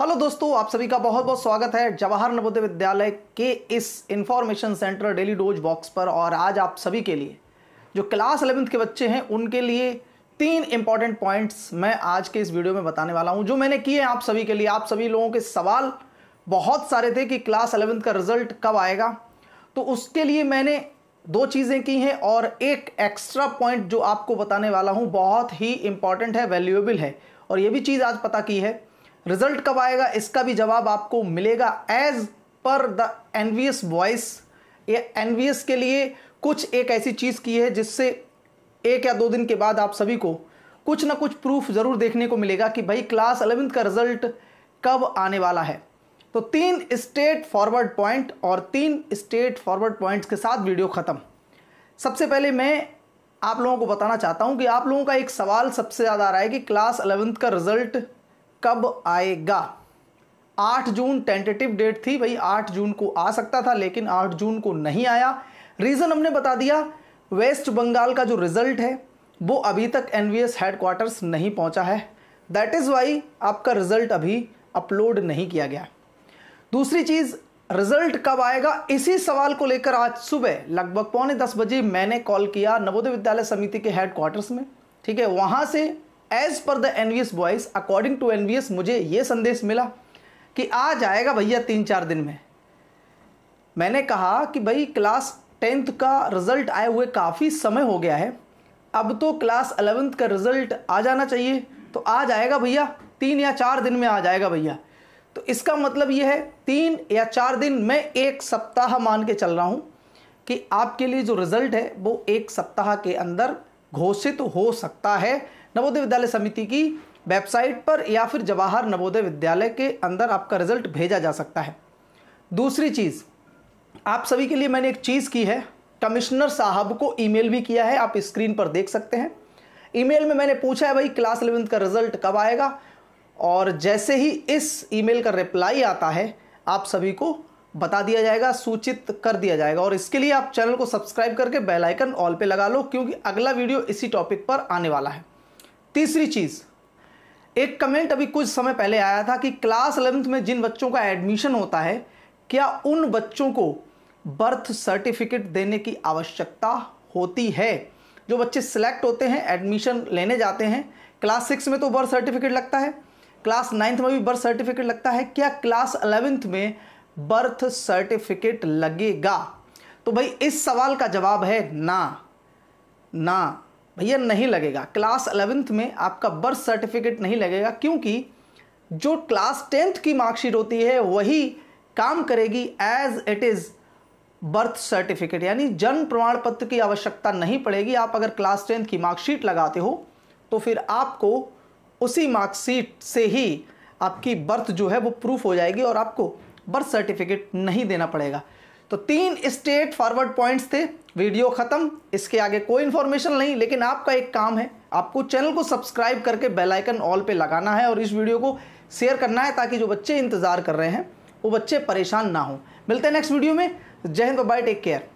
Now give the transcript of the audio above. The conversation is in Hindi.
हेलो दोस्तों आप सभी का बहुत बहुत स्वागत है जवाहर नवोदय विद्यालय के इस information centre daily dose box पर और आज आप सभी के लिए जो क्लास अलेवेंथ के बच्चे हैं उनके लिए तीन इंपॉर्टेंट पॉइंट्स मैं आज के इस वीडियो में बताने वाला हूं जो मैंने किए हैं आप सभी के लिए आप सभी लोगों के सवाल बहुत सारे थे कि क्लास अलेवेंथ का रिजल्ट कब आएगा तो उसके लिए मैंने दो चीज़ें की हैं और एक एक्स्ट्रा पॉइंट जो आपको बताने वाला हूँ बहुत ही इंपॉर्टेंट है वैल्यूएबल है और ये भी चीज़ आज पता की है रिजल्ट कब आएगा इसका भी जवाब आपको मिलेगा as per the NVS voice ये एनवीएस के लिए कुछ एक ऐसी चीज़ की है जिससे एक या दो दिन के बाद आप सभी को कुछ ना कुछ प्रूफ ज़रूर देखने को मिलेगा कि भाई क्लास अलेवेंथ का रिजल्ट कब आने वाला है तो तीन स्टेट फॉरवर्ड पॉइंट और तीन स्टेट फॉरवर्ड पॉइंट्स के साथ वीडियो ख़त्म सबसे पहले मैं आप लोगों को बताना चाहता हूं कि आप लोगों का एक सवाल सबसे ज़्यादा आ रहा है कि क्लास अलेवेंथ का रिजल्ट कब आएगा आठ जून टेंटेटिव डेट थी भाई आठ जून को आ सकता था लेकिन आठ जून को नहीं आया रीज़न हमने बता दिया वेस्ट बंगाल का जो रिजल्ट है वो अभी तक एन वी एस हेडक्वार्टर्स नहीं पहुंचा है दैट इज़ वाई आपका रिजल्ट अभी अपलोड नहीं किया गया दूसरी चीज़ रिजल्ट कब आएगा इसी सवाल को लेकर आज सुबह लगभग पौने दस बजे मैंने कॉल किया नवोदय विद्यालय समिति के हेडक्वार्टर्स में ठीक है वहाँ से as per the NVS boys according to NVS मुझे ये संदेश मिला कि आ जाएगा भैया तीन चार दिन में मैंने कहा कि भाई क्लास टेंथ का रिज़ल्ट आए हुए काफ़ी समय हो गया है अब तो क्लास अलेवेंथ का रिज़ल्ट आ जाना चाहिए तो आ जाएगा भैया तीन या चार दिन में आ जाएगा भैया तो इसका मतलब यह है तीन या चार दिन मैं एक सप्ताह मान के चल रहा हूँ कि आपके लिए जो रिज़ल्ट है वो एक सप्ताह के अंदर घोषित हो सकता है नवोदय विद्यालय समिति की वेबसाइट पर या फिर जवाहर नवोदय विद्यालय के अंदर आपका रिजल्ट भेजा जा सकता है दूसरी चीज़ आप सभी के लिए मैंने एक चीज़ की है कमिश्नर साहब को ईमेल भी किया है आप स्क्रीन पर देख सकते हैं ईमेल में मैंने पूछा है भाई क्लास इलेवेंथ का रिजल्ट कब आएगा और जैसे ही इस ईमेल का रिप्लाई आता है आप सभी को बता दिया जाएगा सूचित कर दिया जाएगा और इसके लिए आप चैनल को सब्सक्राइब करके बेल आइकन ऑल पे लगा लो क्योंकि अगला वीडियो इसी टॉपिक पर आने वाला है तीसरी चीज़ एक कमेंट अभी कुछ समय पहले आया था कि क्लास अलेवेंथ में जिन बच्चों का एडमिशन होता है क्या उन बच्चों को बर्थ सर्टिफिकेट देने की आवश्यकता होती है जो बच्चे सिलेक्ट होते हैं एडमिशन लेने जाते हैं क्लास सिक्स में तो बर्थ सर्टिफिकेट लगता है क्लास नाइन्थ में भी बर्थ सर्टिफिकेट लगता है क्या क्लास अलेवेंथ में बर्थ सर्टिफिकेट लगेगा तो भाई इस सवाल का जवाब है ना ना भैया नहीं लगेगा क्लास अलेवेंथ में आपका बर्थ सर्टिफिकेट नहीं लगेगा क्योंकि जो क्लास टेंथ की मार्कशीट होती है वही काम करेगी as it is birth certificate यानी जन्म प्रमाण पत्र की आवश्यकता नहीं पड़ेगी आप अगर क्लास टेंथ की मार्कशीट लगाते हो तो फिर आपको उसी मार्कशीट से ही आपकी बर्थ जो है वो प्रूफ हो जाएगी और आपको बर्थ सर्टिफिकेट नहीं देना पड़ेगा तो तीन स्टेट फॉरवर्ड पॉइंट्स थे वीडियो ख़त्म इसके आगे कोई इन्फॉर्मेशन नहीं लेकिन आपका एक काम है आपको चैनल को सब्सक्राइब करके बेल आइकन ऑल पे लगाना है और इस वीडियो को शेयर करना है ताकि जो बच्चे इंतज़ार कर रहे हैं वो बच्चे परेशान ना हों मिलते हैं नेक्स्ट वीडियो में जय हिंद बाय टेक केयर